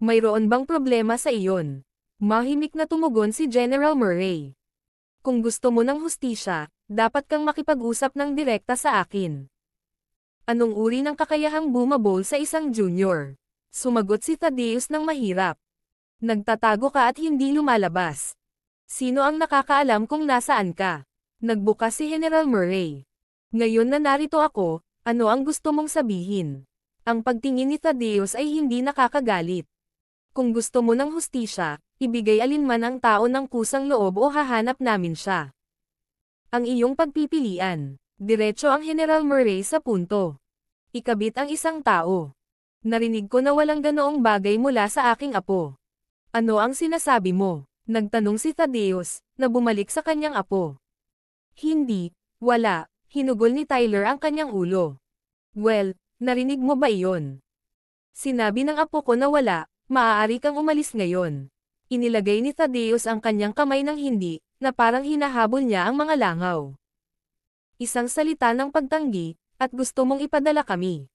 Mayroon bang problema sa iyon? Mahimik na tumugon si General Murray. Kung gusto mo ng hustisya, dapat kang makipag-usap ng direkta sa akin. Anong uri ng kakayahang bumabol sa isang junior? Sumagot si Thaddeus ng mahirap. Nagtatago ka at hindi lumalabas. Sino ang nakakaalam kung nasaan ka? Nagbukas si General Murray. Ngayon na narito ako, ano ang gusto mong sabihin? ang pagtingin ni Thaddeus ay hindi nakakagalit. Kung gusto mo ng hustisya, ibigay alinman ang tao ng kusang loob o hahanap namin siya. Ang iyong pagpipilian. Diretso ang General Murray sa punto. Ikabit ang isang tao. Narinig ko na walang ganoong bagay mula sa aking apo. Ano ang sinasabi mo? Nagtanong si Thaddeus, na bumalik sa kanyang apo. Hindi, wala, hinugol ni Tyler ang kanyang ulo. Well, narinig mo ba iyon? Sinabi ng apo ko na wala, maaari kang umalis ngayon. Inilagay ni Thaddeus ang kanyang kamay ng hindi, na parang hinahabol niya ang mga langaw. Isang salita ng pagtanggi, at gusto mong ipadala kami.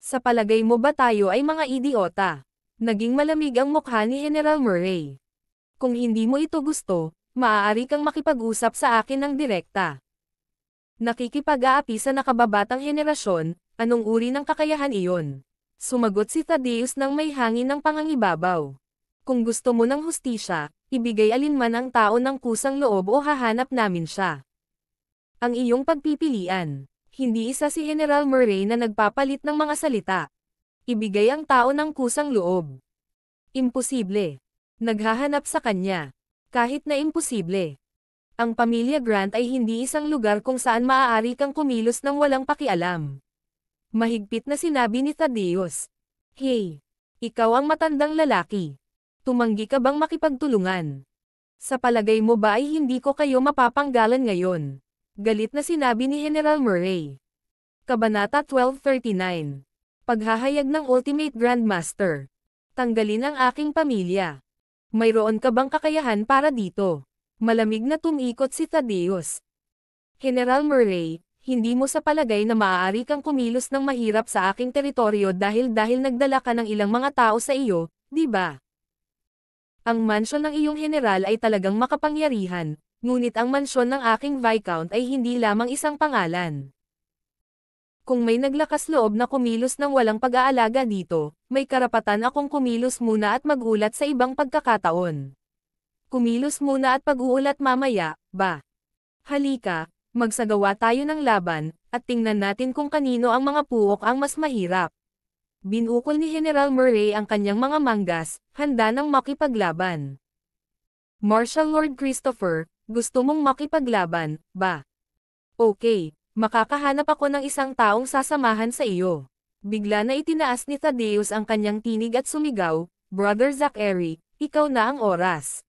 Sa palagay mo ba tayo ay mga idiota? Naging malamig ang mukha ni General Murray. Kung hindi mo ito gusto, maaari kang makipag-usap sa akin ng direkta. Nakikipag-aapi sa nakababatang henerasyon, Anong uri ng kakayahan iyon? Sumagot si Thaddeus nang may hangin ng pangangibabaw. Kung gusto mo ng hustisya, ibigay alinman ang tao ng kusang loob o hahanap namin siya. Ang iyong pagpipilian. Hindi isa si General Murray na nagpapalit ng mga salita. Ibigay ang tao ng kusang loob. Imposible. Naghahanap sa kanya. Kahit na imposible. Ang pamilya Grant ay hindi isang lugar kung saan maaari kang kumilos ng walang pakialam. Mahigpit na sinabi ni Thaddeus. Hey! Ikaw ang matandang lalaki. Tumanggi ka bang makipagtulungan? Sa palagay mo ba ay hindi ko kayo mapapanggalan ngayon? Galit na sinabi ni General Murray. Kabanata 1239. Paghahayag ng Ultimate Grandmaster. Tanggalin ang aking pamilya. Mayroon ka bang kakayahan para dito? Malamig na tumikot si Thaddeus. General Murray, hindi mo sa palagay na maaari kang kumilos ng mahirap sa aking teritoryo dahil dahil nagdala ka ng ilang mga tao sa iyo, di ba? Ang mansyon ng iyong general ay talagang makapangyarihan, ngunit ang mansyon ng aking Viscount ay hindi lamang isang pangalan. Kung may naglakas loob na kumilos ng walang pag-aalaga dito, may karapatan akong kumilos muna at magulat sa ibang pagkakataon. Kumilos muna at pag-uulat mamaya, ba? Halika, magsagawa tayo ng laban, at tingnan natin kung kanino ang mga puok ang mas mahirap. Binukol ni General Murray ang kanyang mga manggas, handa ng makipaglaban. Marshal Lord Christopher, gusto mong makipaglaban, ba? Okay, makakahanap ako ng isang taong sasamahan sa iyo. Bigla na itinaas ni Thaddeus ang kanyang tinig at sumigaw, Brother Zachary, ikaw na ang oras.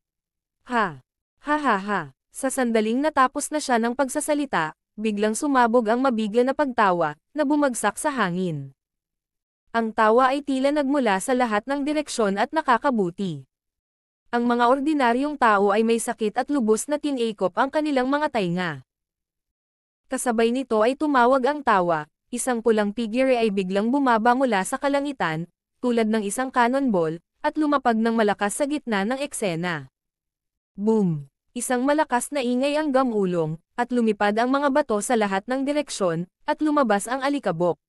Ha! Ha ha ha! Sa sandaling natapos na siya ng pagsasalita, biglang sumabog ang mabigla na pagtawa, na bumagsak sa hangin. Ang tawa ay tila nagmula sa lahat ng direksyon at nakakabuti. Ang mga ordinaryong tao ay may sakit at lubos na tinaikop ang kanilang mga tainga. Kasabay nito ay tumawag ang tawa, isang pulang figure ay biglang bumaba mula sa kalangitan, tulad ng isang cannonball, at lumapag ng malakas sa gitna ng eksena. Boom! Isang malakas na ingay ang gamulong, at lumipad ang mga bato sa lahat ng direksyon, at lumabas ang alikabok.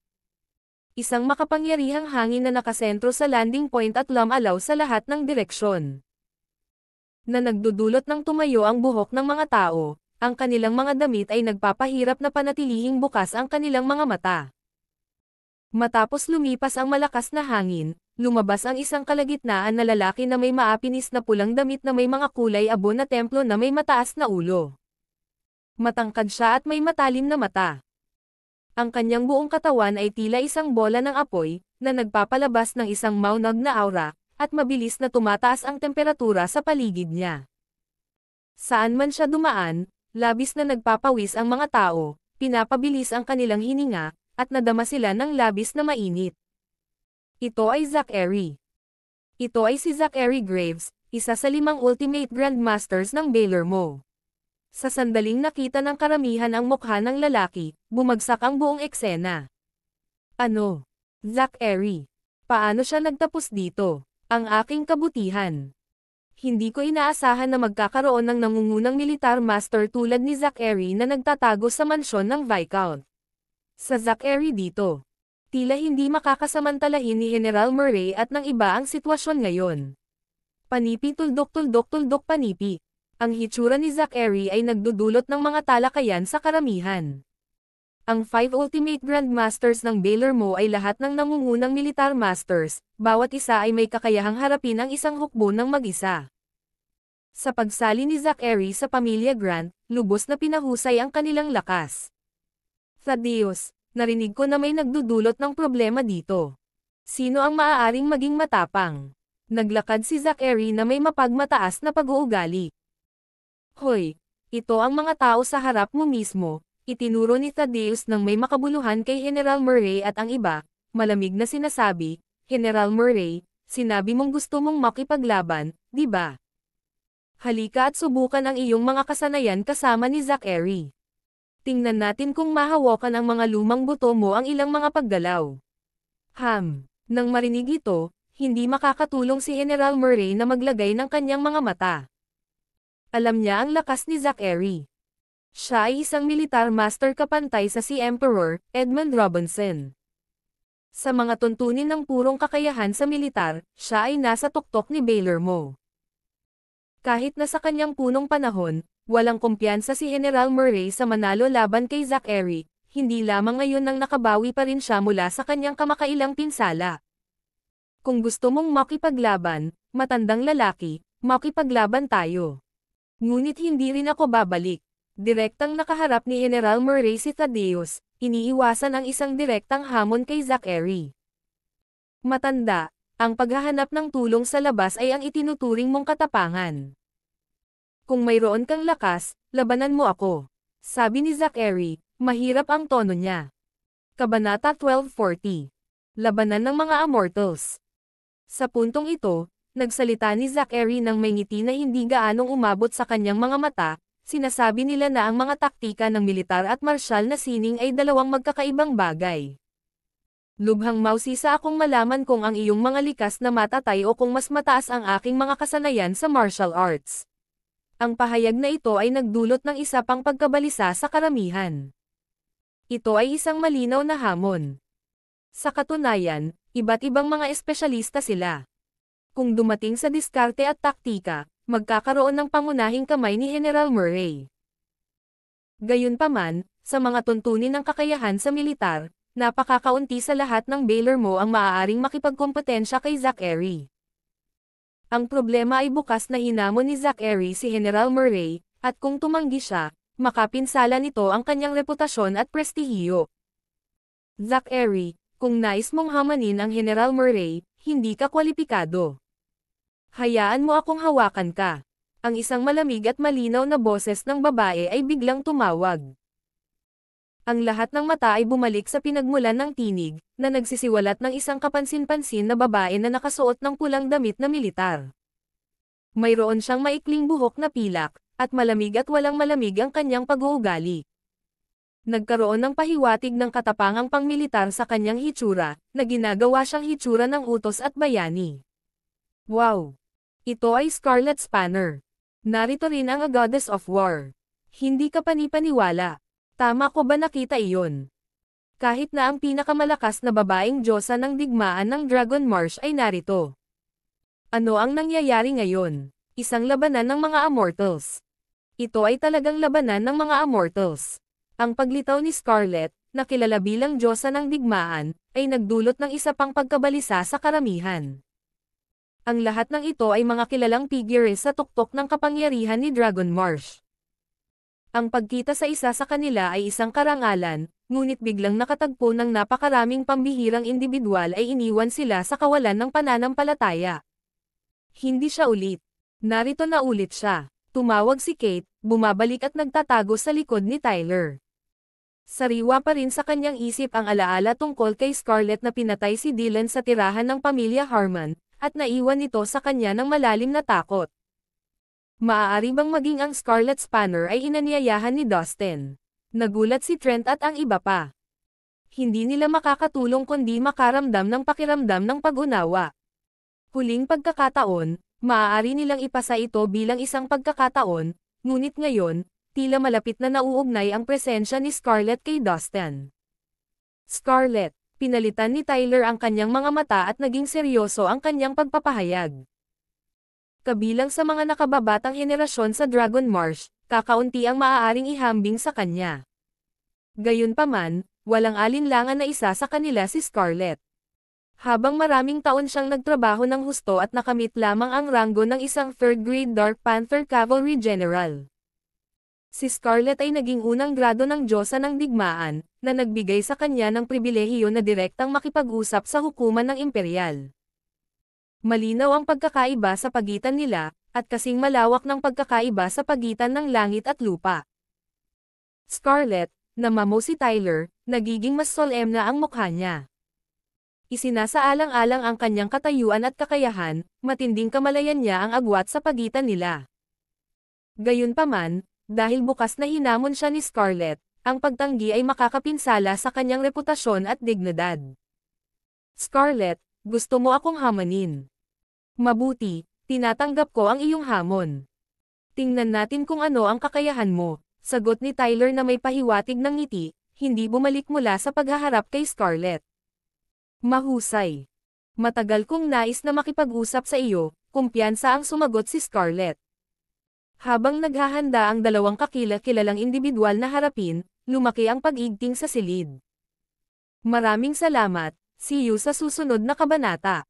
Isang makapangyarihang hangin na nakasentro sa landing point at lamalaw sa lahat ng direksyon. Na nagdudulot ng tumayo ang buhok ng mga tao, ang kanilang mga damit ay nagpapahirap na panatilihing bukas ang kanilang mga mata. Matapos lumipas ang malakas na hangin, lumabas ang isang kalagitnaan na lalaki na may maapinis na pulang damit na may mga kulay abo na templo na may mataas na ulo. Matangkad siya at may matalim na mata. Ang kanyang buong katawan ay tila isang bola ng apoy, na nagpapalabas ng isang maunag na aura, at mabilis na tumataas ang temperatura sa paligid niya. Saan man siya dumaan, labis na nagpapawis ang mga tao, pinapabilis ang kanilang hininga, at nadama sila ng labis na mainit. Ito ay Zachary. Ito ay si Zachary Graves, isa sa limang Ultimate Grandmasters ng Baylor Mo. Sa sandaling nakita ng karamihan ang mukha ng lalaki, bumagsak ang buong eksena. Ano? Zachary. Paano siya nagtapos dito? Ang aking kabutihan. Hindi ko inaasahan na magkakaroon ng nangungunang militar master tulad ni Zachary na nagtatago sa mansyon ng Viscount. Sa Zachary dito, tila hindi makakasamantalahin ni General Murray at ng iba ang sitwasyon ngayon. Panipi tuldok-tuldok-tuldok panipi. Ang hitsura ni Zachary ay nagdudulot ng mga talakayan sa karamihan. Ang five ultimate grandmasters ng Baylor Mo ay lahat ng nangungunang militar masters, bawat isa ay may kakayahang harapin ang isang hukbo ng mag-isa. Sa pagsali ni Zachary sa pamilya Grant, lubos na pinahusay ang kanilang lakas. Thaddeus, Narinig ko na may nagdudulot ng problema dito. Sino ang maaaring maging matapang? Naglakad si Zachary na may mapagmataas na pag-uugali. Hoy, ito ang mga tao sa harap mo mismo, itinuro ni Thaddeus ng may makabuluhan kay General Murray at ang iba, malamig na sinasabi, General Murray, sinabi mong gusto mong makipaglaban, di ba? Halika at subukan ang iyong mga kasanayan kasama ni Zachary. Tingnan natin kung mahawakan ang mga lumang buto mo ang ilang mga paggalaw. Ham. Nang marinig ito, hindi makakatulong si General Murray na maglagay ng kanyang mga mata. Alam niya ang lakas ni Zachary. Siya ay isang militar master kapantay sa si Emperor, Edmund Robinson. Sa mga tuntunin ng purong kakayahan sa militar, siya ay nasa tuktok ni Baylor Mo. Kahit na sa kanyang punong panahon, Walang kumpiyansa si General Murray sa Manalo laban kay Zack Eric, hindi lamang ngayon nang nakabawi pa rin siya mula sa kanyang kamakailang pinsala. Kung gusto mong makipaglaban, matandang lalaki, makipaglaban tayo. Ngunit hindi rin ako babalik. Direktang nakaharap ni General Murray si Thaddeus, iniiwasan ang isang direktang hamon kay Zack Eric. Matanda, ang paghahanap ng tulong sa labas ay ang itinuturing mong katapangan kung mayroon kang lakas, labanan mo ako. Sabi ni Zachary, mahirap ang tono niya. Kabanata 1240. Labanan ng mga Immortals. Sa puntong ito, nagsalita ni Zachary ng may ngiti na hindi gaanong umabot sa kanyang mga mata, sinasabi nila na ang mga taktika ng militar at marsyal na sining ay dalawang magkakaibang bagay. Lubhang mausisa akong malaman kung ang iyong mga likas na matatay o kung mas mataas ang aking mga kasanayan sa martial arts. Ang pahayag na ito ay nagdulot ng isa pang pagkabalisa sa karamihan. Ito ay isang malinaw na hamon. Sa katunayan, iba't ibang mga espesyalista sila. Kung dumating sa diskarte at taktika, magkakaroon ng pangunahing kamay ni General Murray. Gayunpaman, sa mga tuntunin ng kakayahan sa militar, napakakaunti sa lahat ng Baylor mo ang maaaring makipagkompetensya kay Zach Airy. Ang problema ay bukas na hinamon ni Zack Airy si General Murray, at kung tumanggi siya, makapinsala nito ang kanyang reputasyon at prestihiyo. Zack Airy, kung nais mong hamanin ang General Murray, hindi ka kwalipikado. Hayaan mo akong hawakan ka. Ang isang malamig at malinaw na boses ng babae ay biglang tumawag. Ang lahat ng mata ay bumalik sa pinagmulan ng tinig, na nagsisiwalat ng isang kapansin-pansin na babae na nakasuot ng pulang damit na militar. Mayroon siyang maikling buhok na pilak, at malamig at walang malamig ang kanyang pag-uugali. Nagkaroon ng pahiwatig ng katapangang pangmilitar sa kanyang hitsura, na ginagawa siyang hitsura ng utos at bayani. Wow! Ito ay Scarlet Spanner. Narito rin ang A Goddess of War. Hindi ka panipaniwala, Tama ko ba nakita iyon? Kahit na ang pinakamalakas na babaeng diyosa ng digmaan ng Dragon Marsh ay narito. Ano ang nangyayari ngayon? Isang labanan ng mga Immortals. Ito ay talagang labanan ng mga Immortals. Ang paglitaw ni Scarlet, na kilala bilang diyosa ng digmaan, ay nagdulot ng isa pang pagkabalisa sa karamihan. Ang lahat ng ito ay mga kilalang figures sa tuktok ng kapangyarihan ni Dragon Marsh. Ang pagkita sa isa sa kanila ay isang karangalan, ngunit biglang nakatagpo ng napakaraming pambihirang individual ay iniwan sila sa kawalan ng pananampalataya. Hindi siya ulit. Narito na ulit siya. Tumawag si Kate, bumabalik at nagtatago sa likod ni Tyler. Sariwa pa rin sa kanyang isip ang alaala tungkol kay Scarlett na pinatay si Dylan sa tirahan ng pamilya Harmon, at naiwan ito sa kanya ng malalim na takot. Maaari bang maging ang Scarlet Spanner ay inanyayahan ni Dustin? Nagulat si Trent at ang iba pa. Hindi nila makakatulong kundi makaramdam ng pakiramdam ng pag-unawa. Huling pagkakataon, maaari nilang ipasa ito bilang isang pagkakataon, ngunit ngayon, tila malapit na nauugnay ang presensya ni Scarlett kay Dustin. Scarlett, pinalitan ni Tyler ang kanyang mga mata at naging seryoso ang kanyang pagpapahayag. Kabilang sa mga nakababatang henerasyon sa Dragon Marsh, kakaunti ang maaaring ihambing sa kanya. Gayunpaman, walang alinlangan na isa sa kanila si Scarlett. Habang maraming taon siyang nagtrabaho ng husto at nakamit lamang ang ranggo ng isang third-grade Dark Panther Cavalry General. Si Scarlett ay naging unang grado ng Diyosa ng Digmaan, na nagbigay sa kanya ng pribilehiyo na direktang makipag-usap sa hukuman ng Imperial. Malinaw ang pagkakaiba sa pagitan nila, at kasing malawak ng pagkakaiba sa pagitan ng langit at lupa. Scarlett, namamo si Tyler, nagiging mas solemn na ang mukha niya. Isinasaalang-alang ang kanyang katayuan at kakayahan, matinding kamalayan niya ang agwat sa pagitan nila. Gayunpaman, dahil bukas na hinamon siya ni Scarlett, ang pagtanggi ay makakapinsala sa kanyang reputasyon at dignidad. Scarlett, gusto mo akong hamanin. Mabuti, tinatanggap ko ang iyong hamon. Tingnan natin kung ano ang kakayahan mo, sagot ni Tyler na may pahiwatig ng ngiti, hindi bumalik mula sa paghaharap kay Scarlett. Mahusay. Matagal kong nais na makipag-usap sa iyo, kumpiyansa ang sumagot si Scarlett. Habang naghahanda ang dalawang kakila-kilalang individual na harapin, lumaki ang pag-igting sa silid. Maraming salamat, see you sa susunod na kabanata.